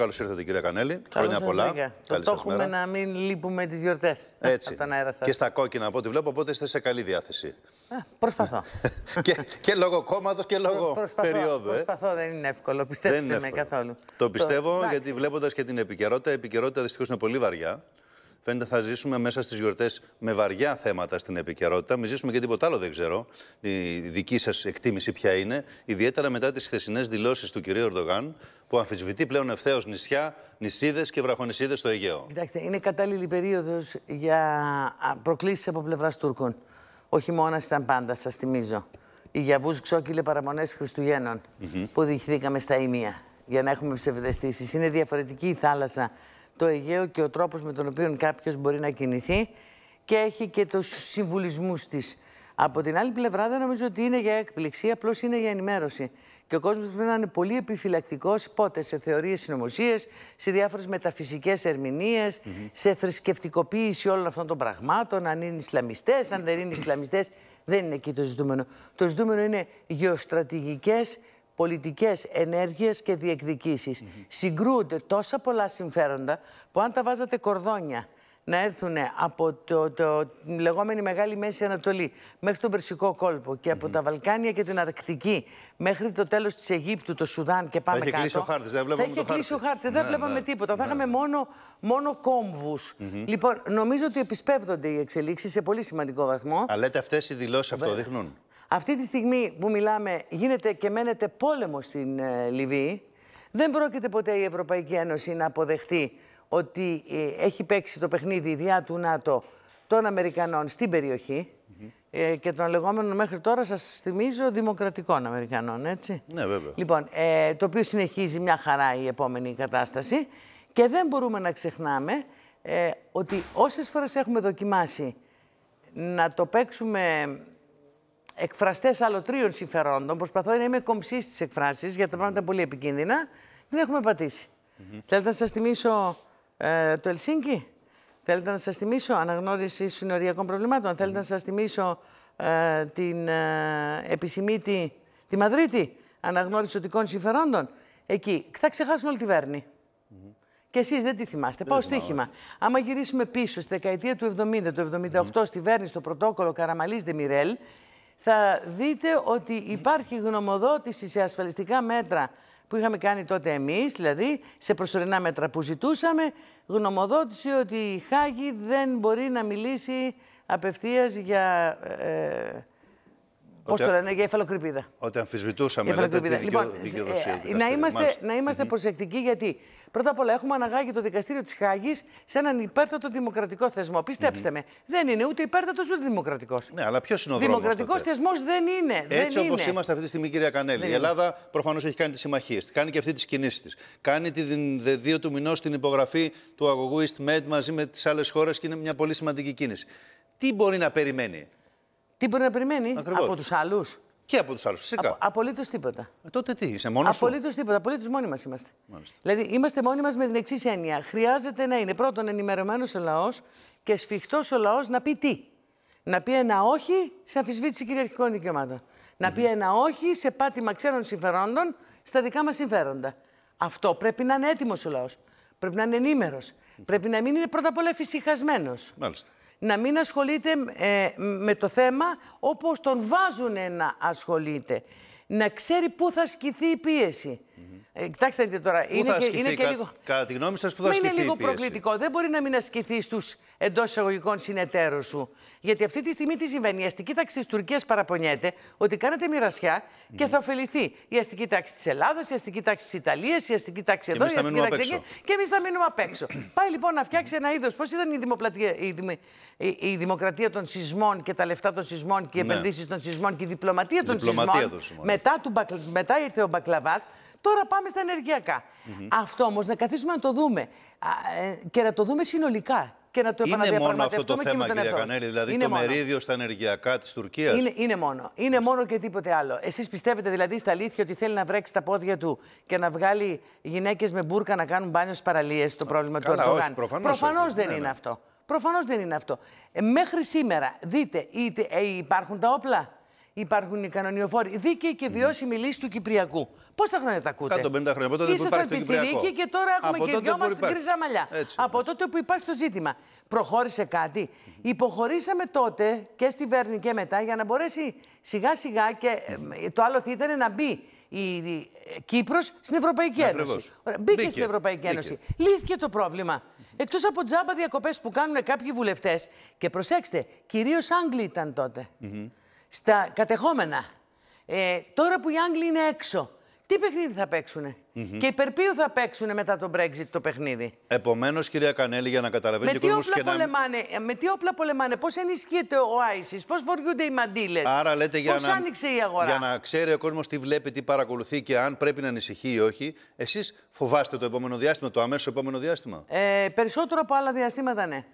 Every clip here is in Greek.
Καλώς ήρθατε, κυρία Κανέλη. Χρόνια πολλά. Καλή το, έχουμε να μην λείπουμε τις γιορτές. Έτσι. τον Και στα κόκκινα από ό,τι βλέπω, οπότε είστε σε καλή διάθεση. προσπαθώ. και, και λόγω κόμματος και λόγω ε, προσπαθώ, περίοδου. Ε. Προσπαθώ, δεν είναι εύκολο. Πιστέψτε με καθόλου. Το πιστεύω, γιατί βλέποντας και την επικαιρότητα, η επικαιρότητα δυστυχώς είναι πολύ βαριά. Φαίνεται θα ζήσουμε μέσα στις γιορτές με βαριά θέματα στην επικαιρότητα. Μην ζήσουμε και τίποτα άλλο, δεν ξέρω. Η δική σας εκτίμηση ποια είναι. Ιδιαίτερα μετά τις χθεσινές δηλώσεις του κυρίου Ερντογάν, που αμφισβητεί πλέον ευθέως νησιά, νησίδες και βραχονισίδες στο Αιγαίο. Κοιτάξτε, είναι κατάλληλη περίοδος για προκλήσεις από πλευράς Τούρκων. Όχι μόνο ήταν πάντα, σας θυμίζω. Οι γιαβούς ξόκυλε παραμονές Χριστουγέννων mm -hmm. που διηγηθήκαμε στα Ήμια για να έχουμε ψευδεστήσεις. Είναι διαφορετική η θάλασσα, το Αιγαίο και ο τρόπος με τον οποίο κάποιος μπορεί να κινηθεί και έχει και τους συμβουλισμούς της. Από την άλλη πλευρά, δεν νομίζω ότι είναι για έκπληξη, απλώς είναι για ενημέρωση. Και ο κόσμος πρέπει να είναι πολύ επιφυλακτικός πότε σε θεωρίες συνωμοσίες, σε διάφορες μεταφυσικές ερμηνείες, mm -hmm. σε θρησκευτικοποίηση όλων αυτών των πραγμάτων. Αν είναι Ισλαμιστές, αν δεν είναι Ισλαμιστές, δεν είναι εκεί το ζητούμενο. Το ζητούμενο είναι γεωστρατηγικές πολιτικές ενέργειες και διεκδικήσεις. Mm Συγκρούονται τόσα πολλά συμφέροντα που αν τα βάζατε κορδόνια να έρθουν από το, το, λεγόμενη Μεγάλη Μέση Ανατολή μέχρι τον Περσικό κόλπο και από τα Βαλκάνια και την Αρκτική μέχρι το τέλος της Αιγύπτου, το Σουδάν και πάμε θα είχε κάτω. Κλείσει ο χάρτης, δεν θα είχε κλείσει ο χάρτης, δεν βλέπαμε ναι. τίποτα. Θα ναι, είχαμε ναι. μόνο, μόνο κόμβους. Mm Λοιπόν, νομίζω ότι επισπεύδονται οι εξελίξεις σε πολύ σημαντικό βαθμό. Αλλά λέτε αυτές οι δηλώσεις αυτό δείχνουν. Αυτή τη στιγμή που μιλάμε γίνεται και μένεται πόλεμο στην ε, Λιβύη. Δεν πρόκειται ποτέ η Ευρωπαϊκή Ένωση να αποδεχτεί ότι ε, έχει παίξει το παιχνίδι διά του ΝΑΤΟ των Αμερικανών στην περιοχή ε, και των λεγόμενων μέχρι τώρα, σας θυμίζω, δημοκρατικών Αμερικανών, έτσι. Ναι, βέβαια. Λοιπόν, ε, το οποίο συνεχίζει μια χαρά η επόμενη κατάσταση και δεν μπορούμε να ξεχνάμε ε, ότι όσες φορές έχουμε δοκιμάσει να το παίξουμε εκφραστές αλωτρίων συμφερόντων. Προσπαθώ να είμαι κομψής στις εκφράσεις, γιατί τα πράγματα πολύ επικίνδυνα. Δεν έχουμε πατήσει. Mm Θέλετε να σας θυμίσω ε, το Ελσίνκι. Θέλετε να σας θυμίσω αναγνώριση συνοριακών προβλημάτων. Mm Θέλετε να σας θυμίσω ε, την ε, τη Μαδρίτη, αναγνώριση οτικών συμφερόντων. Εκεί θα ξεχάσουν όλη τη Βέρνη. Mm Και εσείς δεν τη θυμάστε. Πάω στοίχημα. Άμα γυρίσουμε πίσω στη δεκαετία του 70, του 78, στη Βέρνη, στο πρωτόκολλο Καραμαλή Δεμιρέλ, θα δείτε ότι υπάρχει γνωμοδότηση σε ασφαλιστικά μέτρα που είχαμε κάνει τότε εμείς, δηλαδή σε προσωρινά μέτρα που ζητούσαμε, γνωμοδότηση ότι η Χάγη δεν μπορεί να μιλήσει απευθείας για ε, ε, Πώς το λένε, για εφαλοκρηπίδα. Ότι αμφισβητούσαμε για λέτε, την λοιπόν, ε, ε, να είμαστε, να είμαστε προσεκτικοί, γιατί πρώτα απ' όλα έχουμε αναγάγει το δικαστήριο της Χάγης σε έναν υπέρτατο δημοκρατικό θεσμό. Πιστέψτε με, δεν είναι ούτε υπέρτατος ούτε δημοκρατικός. Ναι, αλλά ποιος είναι ο Δημοκρατικό θεσμός δεν είναι. Έτσι όπω είμαστε αυτή τη στιγμή, κυρία Κανέλη. Η Ελλάδα προφανώς έχει κάνει τις συμμαχίες της, κάνει και αυτή τις κινήσεις της. Κάνει τη 2 του μηνός την υπογραφή του αγωγού EastMed μαζί με τις άλλες χώρες και είναι μια πολύ σημαντική κίνηση. Τι μπορεί να περιμένει τι μπορεί να περιμένει Ακριβώς. από τους άλλους. Απο, Απολύτω αλλου φυσικα απολυτω τιποτα Ε, τότε τι, είσαι μόνος. Απολύτως τίποτα. Απολύτως μόνοι μας είμαστε. Μάλιστα. Δηλαδή, είμαστε μόνοι μας με την εξής έννοια. Χρειάζεται να είναι πρώτον ενημερωμένος ο λαός και σφιχτός ο λαός να πει τι. Να πει ένα όχι σε αμφισβήτηση κυριαρχικών δικαιωμάτων. Να πει ένα όχι σε πάτημα ξένων συμφερόντων στα δικά μας συμφέροντα. Αυτό πρέπει να είναι έτοιμος ο λαός. Πρέπει να είναι ενήμερος. Πρέπει να μην είναι πρώτα απ' όλα Μάλιστα να μην ασχολείται ε, με το θέμα όπως τον βάζουν να ασχολείται. Να ξέρει πού θα ασκηθεί η πίεση. Ε, κοιτάξτε τώρα, που είναι, και, είναι και κα, λίγο. Κατά τη γνώμη σας, που θα Είναι λίγο προκλητικό. Δεν μπορεί να μην ασκηθεί στους εντός εισαγωγικών συνεταίρους σου. Γιατί αυτή τη στιγμή τι συμβαίνει. Η αστική τάξη της Τουρκίας παραπονιέται ότι κάνετε μοιρασιά mm. και ναι. θα ωφεληθεί η αστική τάξη της Ελλάδας, η αστική τάξη της Ιταλίας, η αστική τάξη εδώ, η αστική τάξη εκεί. Και εμείς θα μείνουμε απ' έξω. Πάει λοιπόν να φτιάξει ένα είδος. Πώς ήταν η, δημοκρατία των σεισμών και τα λεφτά των σεισμών και οι ναι. επενδύσεις των σεισμών και η διπλωματία των σεισμών. μετά ήρθε ο Μπακλαβάς Τώρα πάμε στα ενεργειακα Αυτό όμως να καθίσουμε να το δούμε ε, και να το δούμε συνολικά και να το Είναι μόνο αυτό το θέμα, κύριε Κανέλη, δηλαδή το μόνο. μερίδιο στα ενεργειακά της Τουρκίας. Είναι, μόνο. Είναι μόνο και τίποτε άλλο. Εσείς πιστεύετε δηλαδή στα αλήθεια ότι θέλει να βρέξει τα πόδια του και να βγάλει γυναίκες με μπουρκα να κάνουν μπάνιο στις παραλίες το πρόβλημα του Ερντογάν. Προφανώ ναι, ναι. δεν είναι αυτό. Προφανώς δεν είναι αυτό. μέχρι σήμερα, δείτε, είτε, ε, υπάρχουν τα όπλα υπάρχουν οι κανονιοφόροι. Δίκαιη και ναι. βιώσιμη λύση του Κυπριακού. Πόσα χρόνια τα ακούτε. 150 χρόνια. Από τότε Ήσασταν πιτσιρίκι και τώρα έχουμε από και δυο μα γκρίζα μαλλιά. από τότε που υπάρχει το ζήτημα. Προχώρησε κάτι. Υποχωρήσαμε τότε και στη Βέρνη και μετά για να μπορέσει σιγά σιγά και ε, το άλλο θα ήταν να μπει η, ε, Κύπρος στην Ευρωπαϊκή Ένωση. Μπήκε, στην Ευρωπαϊκή Ένωση. Λύθηκε το πρόβλημα. Εκτός από τζάμπα διακοπές που κάνουν κάποιοι βουλευτές. Και προσέξτε, κυρίως Άγγλοι ήταν τότε στα κατεχόμενα. Ε, τώρα που οι Άγγλοι είναι έξω, τι παιχνίδι θα παίξουν. Και υπερ ποιου θα παίξουν μετά τον Brexit το παιχνίδι. Επομένως, κυρία Κανέλη, για να καταλαβαίνει και ο κόσμο να. Με τι όπλα πολεμάνε, πώς ενισχύεται ο Άισις, πώς βοριούνται οι μαντήλες. Άρα λέτε για πώς να. άνοιξε η αγορά. Για να ξέρει ο κόσμος τι βλέπει, τι παρακολουθεί και αν πρέπει να ανησυχεί ή όχι. Εσείς φοβάστε το επόμενο διάστημα, το αμέσω επόμενο διάστημα. Ε, περισσότερο από άλλα διαστήματα, ναι.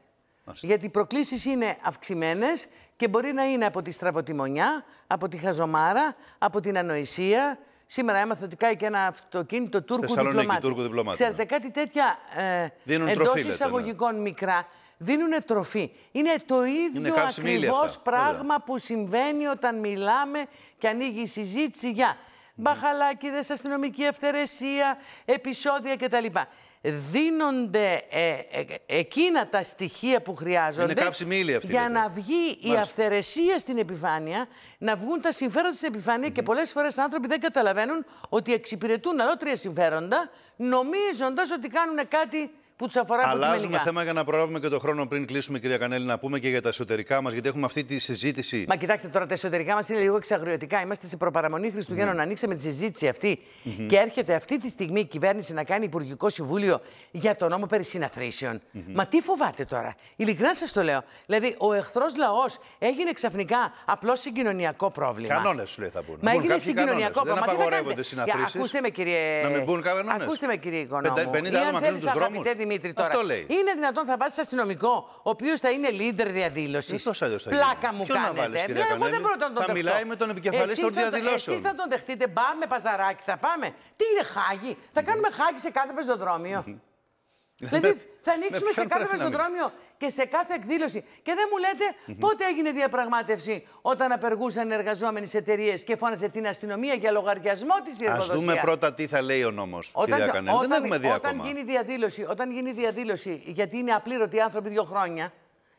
Γιατί οι προκλήσεις είναι αυξημένες και μπορεί να είναι από τη στραβοτιμονιά, από τη χαζομάρα, από την ανοησία. Σήμερα έμαθα ότι κάει και ένα αυτοκίνητο Τούρκου διπλωμάτη. Τούρκου διπλωμάτη. Ξέρετε, ναι. κάτι τέτοια ε, εντό ναι. εισαγωγικών μικρά δίνουν τροφή. Είναι το ίδιο ακριβώ πράγμα που συμβαίνει όταν μιλάμε και ανοίγει η συζήτηση για μπαχαλάκιδες, αστυνομική ευθερεσία, επεισόδια κτλ. Δίνονται ε, ε, εκείνα τα στοιχεία που χρειάζονται Είναι αυτή, για να βγει η αυθαιρεσία στην επιφάνεια, να βγουν τα συμφέροντα στην επιφάνειας mm -hmm. και πολλές φορές άνθρωποι δεν καταλαβαίνουν ότι εξυπηρετούν αλότρια συμφέροντα νομίζοντας ότι κάνουν κάτι που τους αφορά Αλλάζουμε θέμα για να προλάβουμε και το χρόνο πριν κλείσουμε, κυρία Κανέλη, να πούμε και για τα εσωτερικά μας, γιατί έχουμε αυτή τη συζήτηση. Μα κοιτάξτε τώρα, τα εσωτερικά μας είναι λίγο εξαγριωτικά. Είμαστε σε προπαραμονή Χριστουγέννων. Mm. Ανοίξαμε τη συζήτηση αυτή mm -hmm. και έρχεται αυτή τη στιγμή η κυβέρνηση να κάνει Υπουργικό Συμβούλιο για το νόμο περί συναθρήσεων. Mm -hmm. Μα τι φοβάται τώρα. Ειλικρινά σας το λέω. Δηλαδή, ο εχθρός λαός έγινε ξαφνικά απλώ συγκοινωνιακό πρόβλημα. Κανόνες σου λέει θα πούνε. Μα έγινε συγκοινωνιακό πρόβλημα. Δεν απαγορεύονται συναθρήσεις. Ακούστε με, κύριε. Να μην μπουν κανόνες. Ακούστε με, 50 Δημήτρη τώρα. Είναι δυνατόν θα βάζεις αστυνομικό, ο οποίος θα είναι leader διαδήλωσης. Ε, Πλάκα μου κάνετε. βάλεις, δεν μπορώ να τον δεχτώ. Θα μιλάει με τον επικεφαλής των διαδηλώσεων. Εσείς θα τον δεχτείτε, πάμε παζαράκι, θα πάμε. Τι είναι χάγη, θα κάνουμε χάγι σε κάθε πεζοδρόμιο. Ναι. Δηλαδή ναι, θα ανοίξουμε σε κάθε πεζοδρόμιο και σε κάθε εκδήλωση. Και δεν μου λέτε πότε έγινε διαπραγμάτευση όταν απεργούσαν εργαζόμενοι σε εταιρείες και φώναζε την αστυνομία για λογαριασμό της εργοδοσία. Α δούμε πρώτα τι θα λέει ο νόμος. Όταν, όταν, δεν έχουμε δει όταν, Γίνει διαδήλωση, όταν γίνει διαδήλωση, γιατί είναι απλήρωτοι άνθρωποι δύο χρόνια,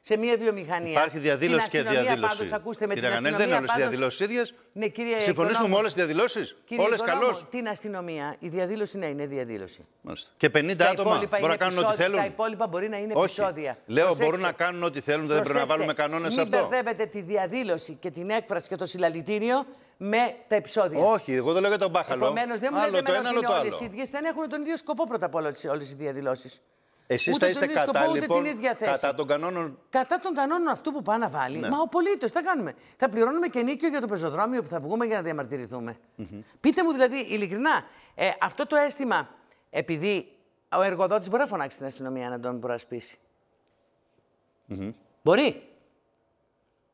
σε μια βιομηχανία. Υπάρχει διαδήλωση και διαδήλωση. Πάντως, ακούστε με κύριε την δεν είναι όλες οι διαδηλώσεις ίδιες. Ναι, κύριε Συμφωνήσουμε με όλες τις διαδηλώσεις. Όλε καλώς. Την αστυνομία, η διαδήλωση ναι, είναι διαδήλωση. Μάλιστα. Και 50 τα άτομα μπορούν να κάνουν ό,τι θέλουν. Τα υπόλοιπα μπορεί να είναι επεισόδια. Λέω μπορούν να κάνουν ό,τι θέλουν, δεν πρέπει να βάλουμε κανόνες σε αυτό. Μην μπερδεύετε τη διαδήλωση και την έκφραση και το συλλαλητήριο με τα επεισόδια. Όχι, εγώ δεν λέω για τον Μπάχαλο. Επομένως, δεν μου λέτε ότι όλε οι ίδιες. Δεν έχουν τον ίδιο σκοπό πρώτα απ' όλες οι διαδηλώσεις. Εσείς θα είστε κατά, λοιπόν, κατά των κανόνων. Κατά των κανόνων αυτού που πάνε να βάλει. Ναι. Μα ο πολίτης, θα κάνουμε. Θα πληρώνουμε και νίκιο για το πεζοδρόμιο που θα βγούμε για να διαμαρτυρηθούμε. Mm Πείτε μου δηλαδή, ειλικρινά, ε, αυτό το αίσθημα, επειδή ο εργοδότης μπορεί να φωνάξει την αστυνομία να τον προασπίσει. Mm -hmm. Μπορεί.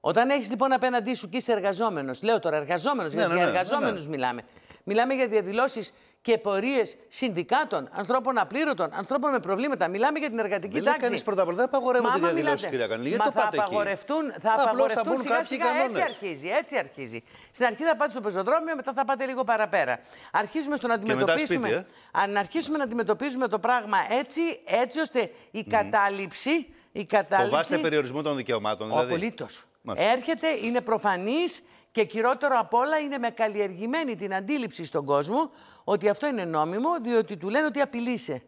Όταν έχεις λοιπόν απέναντί σου και είσαι εργαζόμενος, λέω τώρα εργαζόμενος, ναι, γιατί ναι, για ναι, εργαζόμενους μιλάμε. Μιλάμε για διαδηλώσεις και πορείες συνδικάτων, ανθρώπων απλήρωτων, ανθρώπων με προβλήματα. Μιλάμε για την εργατική δεν τάξη. Δεν κάνει όλα. δεν απαγορεύονται οι διαδηλώσει, κυρία Κανέλη. Γιατί Μα θα απαγορευτούν, εκεί. Θα απαγορευτούν θα σιγά σιγά. Έτσι αρχίζει, έτσι αρχίζει. Στην αρχή θα πάτε στο πεζοδρόμιο, μετά θα πάτε λίγο παραπέρα. Αρχίζουμε στο να αντιμετωπίσουμε. Ε. αρχίσουμε να αντιμετωπίζουμε το πράγμα έτσι, έτσι ώστε η κατάληψη. Η κατάληψη Φοβάστε περιορισμό των δικαιωμάτων, δηλαδή. Απολύτως. Έρχεται, είναι προφανής, και κυριότερο απ' όλα είναι με καλλιεργημένη την αντίληψη στον κόσμο ότι αυτό είναι νόμιμο, διότι του λένε ότι απειλείσαι.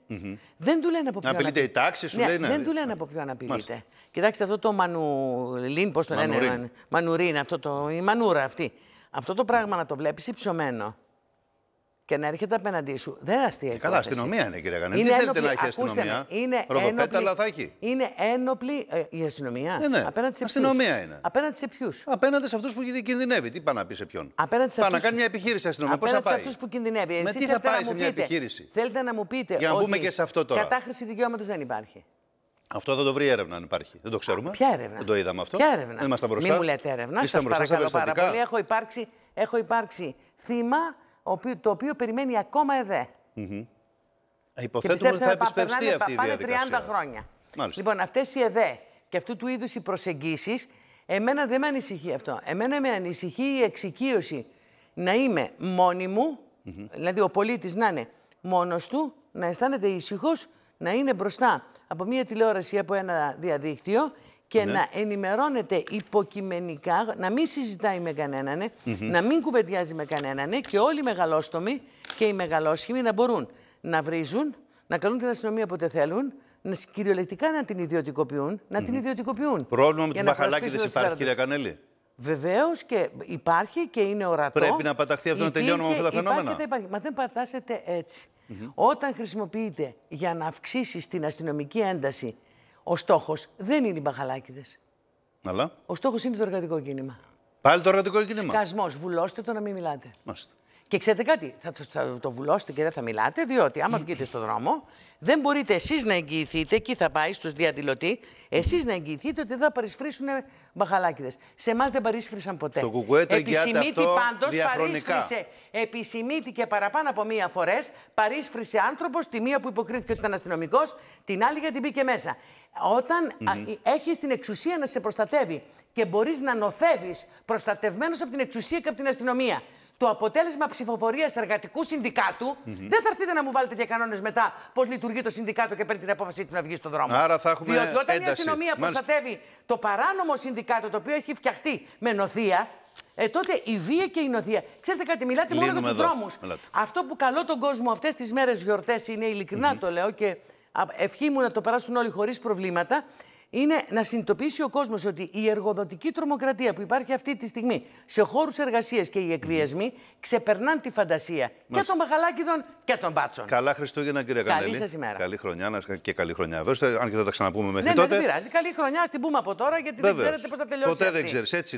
Δεν του λένε από ποιον απειλείται. η τάξη, σου ναι, λένε. Δεν του λένε από ποιον απειλείται. Κοιτάξτε αυτό το μανουλίν, πώς το λένε. Μανουρίν, αυτό το, η μανούρα αυτή. Αυτό το πράγμα να το βλέπεις ψωμένο και να έρχεται απέναντί σου. Δεν είναι αστεία. Ε, καλά, αστυνομία είναι, κύριε Κανέλη. Δεν θέλετε να έχει αστυνομία. Με, είναι ένοπλη, αλλά θα έχει. Είναι ένοπλη ε, η αστυνομία. Ναι, ναι. Απέναντι σε αστυνομία ποιους. είναι. Απέναντι σε ποιους. Απέναντι σε αυτούς που κινδυνεύει. Τι πάνε να πει σε ποιον. Απέναντι σε αυτούς... να κάνει μια επιχείρηση αστυνομία. Πώς θα πάει. Σε αυτούς που κινδυνεύει. με τι θα πάει σε μια επιχείρηση. Θέλετε να μου πείτε. Για να μπούμε και σε αυτό τώρα. Κατάχρηση δικαιώματος δεν υπάρχει. Αυτό θα το βρει έρευνα αν υπάρχει. Δεν το ξέρουμε. Ποια έρευνα. Δεν το είδαμε αυτό. Ποια έρευνα. Δεν μπροστά. Μην μου λέτε έρευνα. Σα παρακαλώ πάρα πολύ. Έχω υπάρξει θύμα το οποίο περιμένει ακόμα ΕΔΕ. Mm-hmm. Υποθέτουμε ότι θα επισπευστεί αυτή η διαδικασία. Πάνε 30 χρόνια. Μάλιστα. Λοιπόν, αυτές οι ΕΔΕ και αυτού του είδους οι προσεγγίσεις, εμένα δεν με ανησυχεί αυτό. Εμένα με ανησυχεί η εξοικείωση να είμαι μόνη μου, δηλαδή ο πολίτης να είναι μόνος του, να αισθάνεται ήσυχος, να είναι μπροστά από μια τηλεόραση ή από ένα διαδίκτυο και ναι. να ενημερώνεται υποκειμενικά, να μην συζητάει με κανέναν, να μην κουβεντιάζει με κανέναν και όλοι οι μεγαλόστομοι και οι μεγαλόσχημοι να μπορούν να βρίζουν, να καλούν την αστυνομία όποτε θέλουν, να, κυριολεκτικά να την ιδιωτικοποιούν. Να την ιδιωτικοποιούν. Πρόβλημα με του μπαχαλάκιδε υπάρχει, κυρία Κανέλη. Βεβαίως και υπάρχει και είναι ορατό. Πρέπει να παταχθεί αυτό, Υπήρχε, να τελειώνουμε αυτά τα φαινόμενα. Υπάρχει, υπάρχει. Μα δεν πατάσετε έτσι. Όταν χρησιμοποιείται για να αυξήσεις την αστυνομική ένταση ο στόχος δεν είναι οι μπαχαλάκιδε. Αλλά. Ο στόχος είναι το εργατικό κίνημα. Πάλι το εργατικό κίνημα. Σκασμός. Βουλώστε το να μην μιλάτε. Μάλιστα. Και ξέρετε κάτι, θα το, θα το βουλώσετε και δεν θα μιλάτε, διότι άμα βγείτε στον δρόμο, δεν μπορείτε εσείς να εγγυηθείτε, εκεί θα πάει στους διαδηλωτή, εσείς να εγγυηθείτε ότι θα παρισφρήσουν μπαχαλάκιδε. Σε εμάς δεν παρισφρήσαν ποτέ. Στο κουκουέ το Επισημίτη πάντω παρίσφρισε. Επισημίτη και παραπάνω από μία φορές παρίσφρισε άνθρωπος, τη μία που υποκρίθηκε ότι ήταν αστυνομικός, την άλλη γιατί μπήκε μέσα. Όταν mm-hmm. έχεις την εξουσία να σε προστατεύει και μπορείς να νοθεύεις προστατευμένος από την εξουσία και από την αστυνομία το αποτέλεσμα ψηφοφορίας εργατικού συνδικάτου, δεν θα έρθετε να μου βάλετε για κανόνες μετά πώς λειτουργεί το συνδικάτο και παίρνει την απόφαση του να βγει στον δρόμο. Άρα θα έχουμε Διότι όταν η αστυνομία προστατεύει το παράνομο συνδικάτο το οποίο έχει φτιαχτεί με νοθεία, ε, τότε η βία και η νοθεία. Ξέρετε κάτι, μιλάτε μόνο για του δρόμου. Αυτό που καλό τον κόσμο αυτές τις μέρες γιορτές είναι, ειλικρινά το λέω και ευχή μου να το περάσουν όλοι χωρίς προβλήματα, είναι να συνειδητοποιήσει ο κόσμος ότι η εργοδοτική τρομοκρατία που υπάρχει αυτή τη στιγμή σε χώρους εργασίας και οι εκβιασμοί ξεπερνάνε τη φαντασία και των Μαχαλάκηδων και των Μπάτσων. Καλά Χριστούγεννα, κύριε Κανέλη. Καλή σας ημέρα. Καλή χρονιά και καλή χρονιά. Βέβαια, αν και δεν τα ξαναπούμε μέχρι ναι, ναι τότε. Ναι, δεν πειράζει. Καλή χρονιά, την πούμε από τώρα γιατί δεν ξέρετε πώς θα τελειώσει. Ποτέ δεν ξέρεις. έτσι